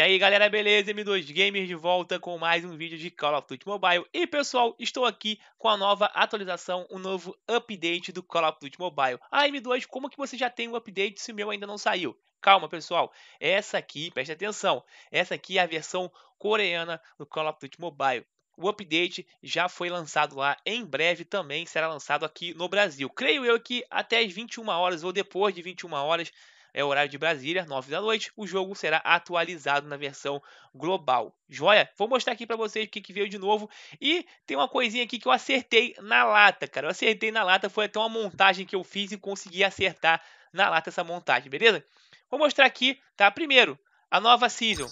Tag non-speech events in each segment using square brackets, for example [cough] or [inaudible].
E aí galera, beleza? M2 Gamers de volta com mais um vídeo de Call of Duty Mobile. E pessoal, estou aqui com a nova atualização, o um novo update do Call of Duty Mobile. Ah, M2, como que você já tem o um update se o meu ainda não saiu? Calma pessoal, essa aqui, preste atenção, essa aqui é a versão coreana do Call of Duty Mobile. O update já foi lançado lá, em breve também será lançado aqui no Brasil. Creio eu que até as 21 horas ou depois de 21 horas é horário de Brasília, 9 da noite. O jogo será atualizado na versão global. Joia? Vou mostrar aqui para vocês o que, que veio de novo. E tem uma coisinha aqui que eu acertei na lata, cara. Eu acertei na lata, foi até uma montagem que eu fiz e consegui acertar na lata essa montagem, beleza? Vou mostrar aqui, tá? Primeiro, a nova Season.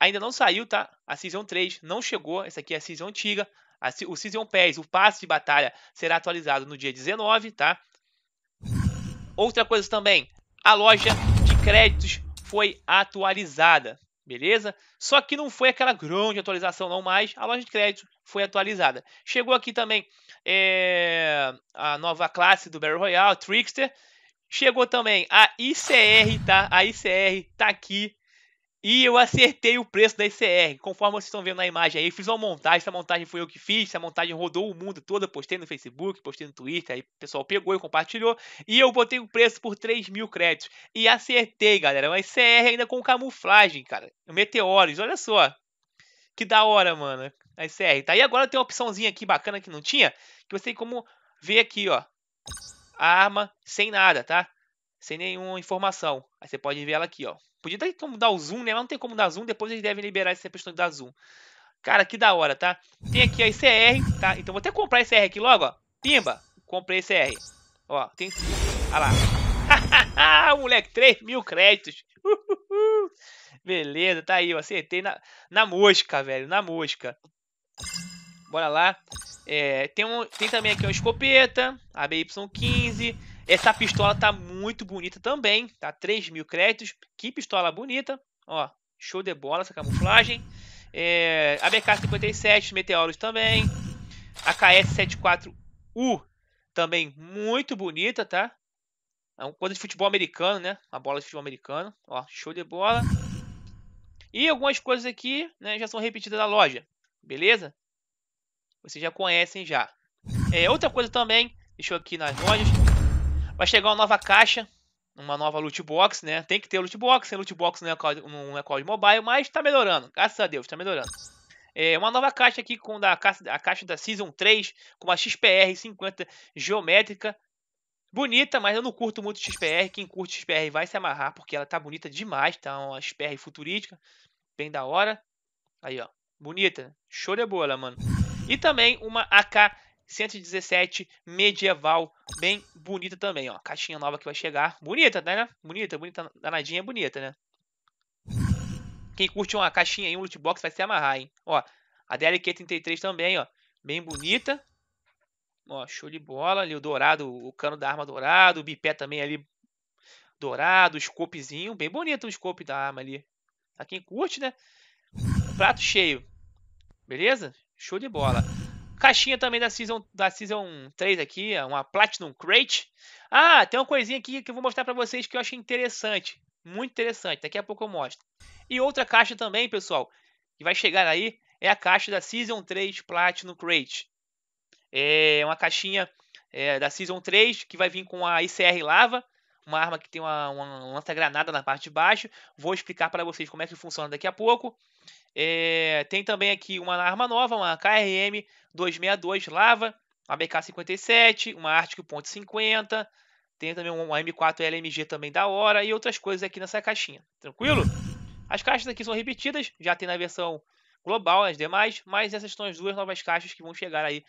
Ainda não saiu, tá? A Season 3 não chegou, essa aqui é a Season antiga. A, o Season Pass, o passe de batalha, será atualizado no dia 19, tá? Outra coisa também, a loja de créditos foi atualizada, beleza? Só que não foi aquela grande atualização não mais, a loja de crédito foi atualizada. Chegou aqui também é, a nova classe do Battle Royale, Trickster. Chegou também a ICR, tá? A ICR tá aqui e eu acertei o preço da ICR, conforme vocês estão vendo na imagem aí. Fiz uma montagem, essa montagem foi eu que fiz, essa montagem rodou o mundo todo. Postei no Facebook, postei no Twitter, aí o pessoal pegou e compartilhou. E eu botei o preço por 3 mil créditos. E acertei, galera. Uma ICR ainda com camuflagem, cara. Meteores, olha só. Que da hora, mano. A ICR. Tá, e agora tem uma opçãozinha aqui bacana que não tinha, que você tem como ver aqui, ó. A arma sem nada, tá? Sem nenhuma informação. Aí você pode ver ela aqui, ó. Podia ter como dar o zoom, né? Mas não tem como dar zoom, depois eles devem liberar essa questão de dar zoom. Cara, que da hora, tá? Tem aqui a ICR, tá? Então vou até comprar esse R aqui logo, ó. Pimba! Comprei esse R. Ó, tem... Olha lá. [laughs] Moleque, 3 mil créditos. [laughs] Beleza, tá aí, eu acertei na, na mosca, velho, na mosca. Bora lá. É, tem, um, tem também aqui uma escopeta, a 15 essa pistola tá muito bonita também, tá? 3 mil créditos. Que pistola bonita. Ó, show de bola essa camuflagem. É, a BK-57, Meteoros também. A KS-74U também muito bonita, tá? É uma coisa de futebol americano, né? Uma bola de futebol americano. Ó, show de bola. E algumas coisas aqui né, já são repetidas da loja, beleza? Vocês já conhecem já. É, outra coisa também, deixou aqui nas lojas, Vai chegar uma nova caixa, uma nova loot box, né? Tem que ter loot box, sem loot box não é call, não é de mobile, mas tá melhorando. Graças a Deus, tá melhorando. É uma nova caixa aqui com da, a caixa da Season 3, com uma XPR 50 geométrica. Bonita, mas eu não curto muito XPR. Quem curte XPR vai se amarrar, porque ela tá bonita demais. Tá uma XPR futurística, bem da hora. Aí, ó. Bonita. Show de bola, mano. E também uma AK 117 medieval, bem bonita também, ó. Caixinha nova que vai chegar. Bonita, né, né? Bonita, bonita, danadinha, bonita, né? Quem curte uma caixinha aí, um loot box, vai se amarrar, hein? Ó, a DLQ-33 também, ó. Bem bonita. Ó, show de bola. Ali o dourado, o cano da arma dourado. O bipé também ali dourado. O scopezinho. Bem bonito o scope da arma ali. Pra quem curte, né? Prato cheio. Beleza? Show de bola. Caixinha também da Season, da season 3 aqui, é uma Platinum Crate. Ah, tem uma coisinha aqui que eu vou mostrar para vocês que eu achei interessante. Muito interessante, daqui a pouco eu mostro. E outra caixa também, pessoal, que vai chegar aí, é a caixa da Season 3 Platinum Crate. É uma caixinha é, da Season 3 que vai vir com a ICR Lava, uma arma que tem uma, uma lança-granada na parte de baixo. Vou explicar para vocês como é que funciona daqui a pouco. É, tem também aqui uma arma nova, uma KRM 262 Lava, uma BK-57, uma Arctic 50. Tem também uma M4 LMG também da hora e outras coisas aqui nessa caixinha. Tranquilo? As caixas aqui são repetidas, já tem na versão global as demais, mas essas são as duas novas caixas que vão chegar aí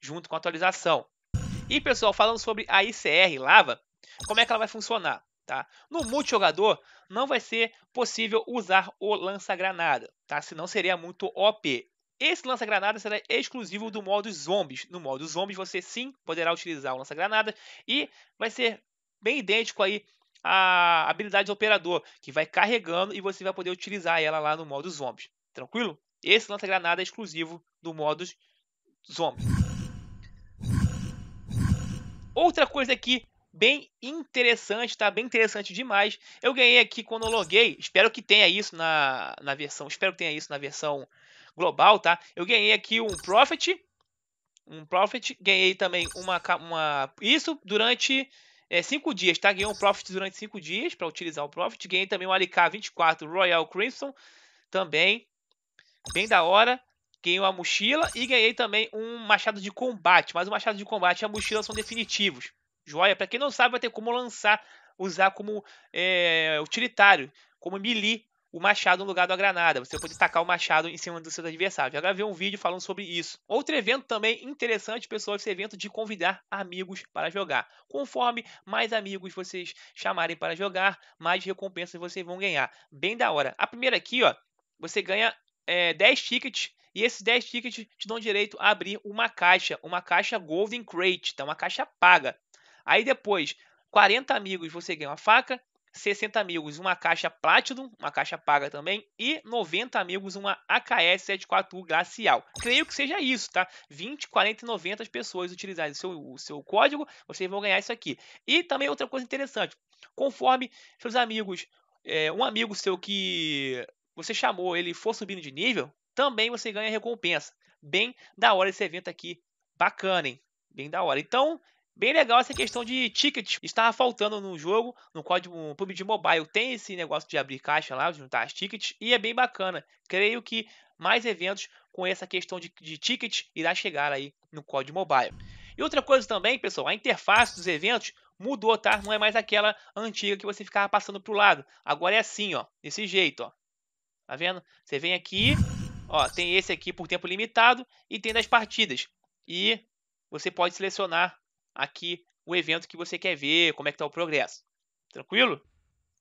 junto com a atualização. E pessoal, falando sobre a ICR Lava, como é que ela vai funcionar? Tá? No multijogador, não vai ser possível usar o lança-granada, tá? senão seria muito OP. Esse lança-granada será exclusivo do modo zombies. No modo zombies, você sim poderá utilizar o lança-granada e vai ser bem idêntico aí à habilidade do operador, que vai carregando e você vai poder utilizar ela lá no modo zombies. Tranquilo? Esse lança-granada é exclusivo do modo zombies. Outra coisa aqui bem interessante, tá? Bem interessante demais. Eu ganhei aqui quando eu loguei, espero que tenha isso na, na versão, espero que tenha isso na versão global, tá? Eu ganhei aqui um Profit, um Profit, ganhei também uma, uma isso durante 5 é, dias, tá? Ganhei um Profit durante 5 dias para utilizar o Profit, ganhei também um LK24 Royal Crimson, também, bem da hora. Ganhei uma mochila e ganhei também um machado de combate. Mas o machado de combate e a mochila são definitivos. Joia. Para quem não sabe, vai ter como lançar, usar como é, utilitário, como melee, o machado no lugar da granada. Você pode tacar o machado em cima do seu adversário. Já gravei um vídeo falando sobre isso. Outro evento também interessante, pessoal, é esse evento de convidar amigos para jogar. Conforme mais amigos vocês chamarem para jogar, mais recompensas vocês vão ganhar. Bem da hora. A primeira aqui, ó, você ganha é, eh, 10 tickets e esses 10 tickets te dão direito a abrir uma caixa, uma caixa Golden Crate, tá? uma caixa paga. Aí depois, 40 amigos você ganha uma faca, 60 amigos uma caixa Platinum, uma caixa paga também, e 90 amigos uma AKS 74U Glacial. Creio que seja isso, tá? 20, 40 e 90 pessoas utilizarem o seu, o seu código, vocês vão ganhar isso aqui. E também outra coisa interessante, conforme seus amigos, é, um amigo seu que você chamou, ele for subindo de nível, também você ganha recompensa. Bem da hora esse evento aqui, bacana, hein? Bem da hora. Então, Bem legal essa questão de tickets. Estava faltando no jogo, no código no PUBG Mobile tem esse negócio de abrir caixa lá, juntar as tickets, e é bem bacana. Creio que mais eventos com essa questão de, de tickets irá chegar aí no código Mobile. E outra coisa também, pessoal, a interface dos eventos mudou, tá? Não é mais aquela antiga que você ficava passando pro lado. Agora é assim, ó, desse jeito, ó. Tá vendo? Você vem aqui, ó, tem esse aqui por tempo limitado e tem das partidas. E você pode selecionar aqui o evento que você quer ver, como é que está o progresso. Tranquilo?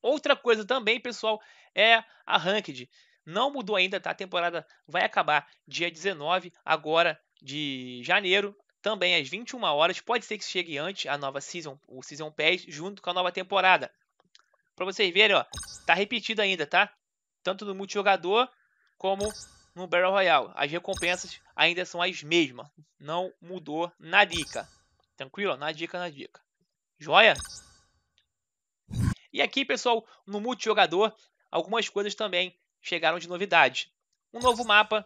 Outra coisa também, pessoal, é a Ranked. Não mudou ainda, tá? A temporada vai acabar dia 19 agora de janeiro, também às 21 horas. Pode ser que chegue antes a nova season, o season pass junto com a nova temporada. Para vocês verem, ó, tá repetido ainda, tá? Tanto no multijogador como no Battle Royale. As recompensas ainda são as mesmas. Não mudou na dica. Tranquilo? Na dica, na dica. Joia? E aqui, pessoal, no multijogador, algumas coisas também chegaram de novidade. Um novo mapa,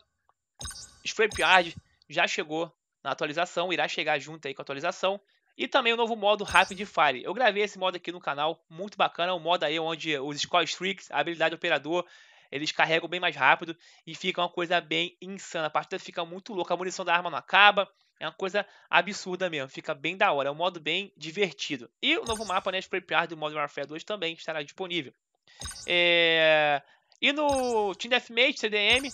Scrapyard, já chegou na atualização, irá chegar junto aí com a atualização. E também o um novo modo Rapid Fire. Eu gravei esse modo aqui no canal, muito bacana, um modo aí onde os Score Streaks, a habilidade do operador, eles carregam bem mais rápido e fica uma coisa bem insana. A partida fica muito louca, a munição da arma não acaba, é uma coisa absurda mesmo, fica bem da hora, é um modo bem divertido. E o novo mapa, né, Scrapyard do Modern Warfare 2 também estará disponível. É... E no Team Deathmatch, CDM,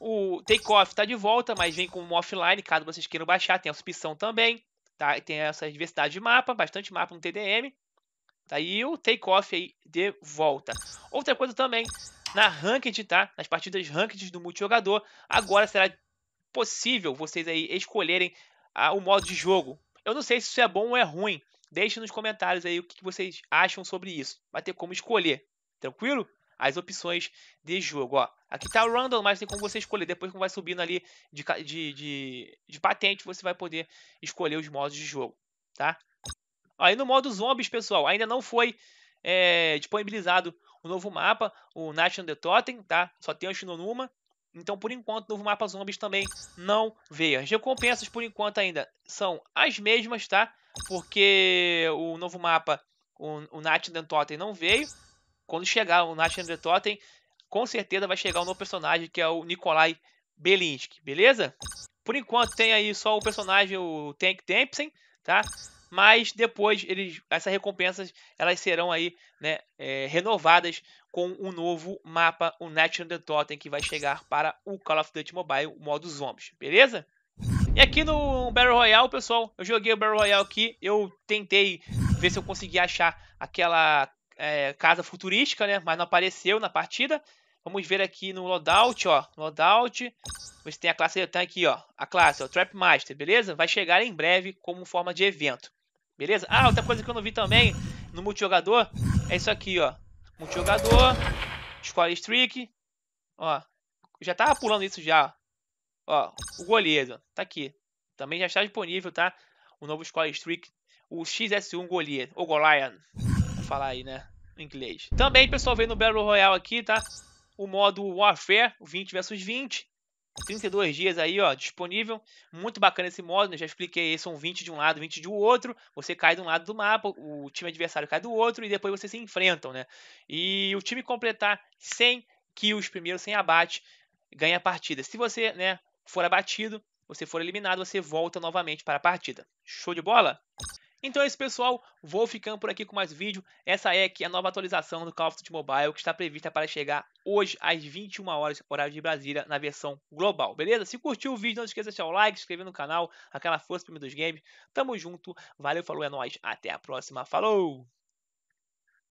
o Takeoff está de volta, mas vem com um offline, caso vocês queiram baixar, tem a opção também. Tá? E tem essa diversidade de mapa, bastante mapa no TDM. Tá? E o Takeoff aí de volta. Outra coisa também, na Ranked, tá? Nas partidas Ranked do multijogador, agora será possível vocês aí escolherem ah, o modo de jogo. Eu não sei se isso é bom ou é ruim. Deixe nos comentários aí o que vocês acham sobre isso. Vai ter como escolher, tranquilo? As opções de jogo, ó. Aqui tá o random, mas tem como você escolher. Depois que vai subindo ali de, de, de, de patente, você vai poder escolher os modos de jogo, tá? Aí no modo zombies, pessoal, ainda não foi é, disponibilizado o novo mapa, o National The Totem, tá? Só tem o Shinonuma. Então, por enquanto, o novo mapa zombies também não veio. As recompensas, por enquanto, ainda são as mesmas, tá? Porque o novo mapa, o, o Night and Totem não veio. Quando chegar o Nat and Totem, com certeza vai chegar o um novo personagem, que é o Nikolai Belinsky, beleza? Por enquanto, tem aí só o personagem, o Tank Dempsey, tá? mas depois eles, essas recompensas elas serão aí né, é, renovadas com um novo mapa, o Natural the Totem, que vai chegar para o Call of Duty Mobile, o modo zombies, beleza? E aqui no Battle Royale, pessoal, eu joguei o Battle Royale aqui, eu tentei ver se eu consegui achar aquela é, casa futurística, né? Mas não apareceu na partida. Vamos ver aqui no loadout, ó, loadout, você tem a classe, tem aqui, ó, a classe, ó, Trap Master, beleza? Vai chegar em breve como forma de evento, beleza? Ah, outra coisa que eu não vi também no multijogador é isso aqui, ó, Multijogador. Escolhe streak. Ó. Já tava pulando isso já. Ó. O goleiro. Tá aqui. Também já está disponível, tá? O novo Score Streak. O XS1 goleiro, Ou Goliath. Vou falar aí, né? Em inglês. Também, pessoal, vem no Battle Royale aqui, tá? O modo Warfare. 20 versus 20. 32 dias aí, ó, disponível. Muito bacana esse modo, né? já expliquei. São 20 de um lado, 20 de outro. Você cai de um lado do mapa, o time adversário cai do outro e depois vocês se enfrentam, né? E o time completar 100 kills primeiro, sem abate, ganha a partida. Se você, né, for abatido, você for eliminado, você volta novamente para a partida. Show de bola? Então é isso, pessoal. Vou ficando por aqui com mais vídeo. Essa é aqui a nova atualização do Call of Duty Mobile, que está prevista para chegar hoje às 21 horas, horário de Brasília, na versão global, beleza? Se curtiu o vídeo, não esqueça de deixar o like, se inscrever no canal, aquela força para dos games. Tamo junto, valeu, falou, é nóis, até a próxima, falou!